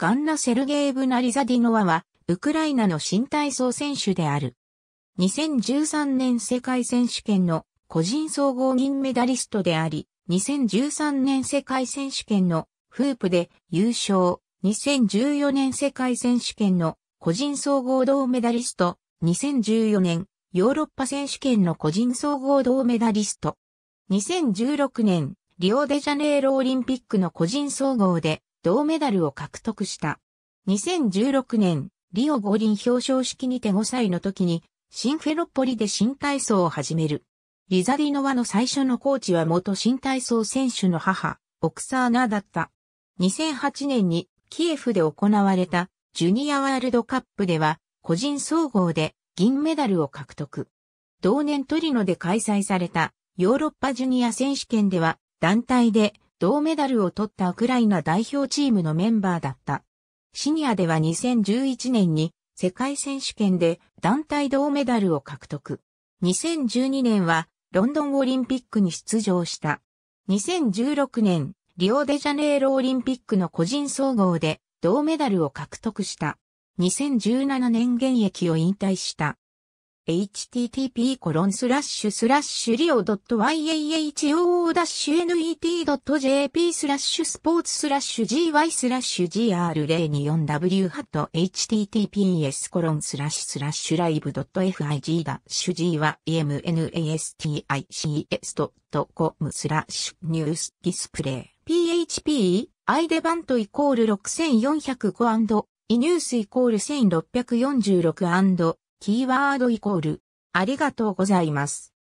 ガンナ・セルゲーブ・ナリザディノワは、ウクライナの新体操選手である。2013年世界選手権の個人総合銀メダリストであり、2013年世界選手権のフープで優勝、2014年世界選手権の個人総合銅メダリスト、2014年ヨーロッパ選手権の個人総合銅メダリスト、2016年リオデジャネイロオリンピックの個人総合で銅メダルを獲得した。2016年、リオ五輪表彰式にて5歳の時に、シンフェロッポリで新体操を始める。リザリノワの最初のコーチは元新体操選手の母、オクサーナだった。2008年にキエフで行われたジュニアワールドカップでは個人総合で銀メダルを獲得。同年トリノで開催されたヨーロッパジュニア選手権では団体で銅メダルを取ったウクライナ代表チームのメンバーだった。シニアでは2011年に世界選手権で団体銅メダルを獲得。2012年はロンドンオリンピックに出場した。2016年、リオデジャネイロオリンピックの個人総合で銅メダルを獲得した。2017年現役を引退した。http コロンスラッシュスラッシュリオ .yahoo-net.jp スラッシュスポーツスラッシュ gy スラッシュ gr024w-https コロンスラッシュスラッシュライブ .fig gymnastics.com スラッシュニュースディスプレイ php i デバントイコール6405イニュースイコール1646キーワードイコール、ありがとうございます。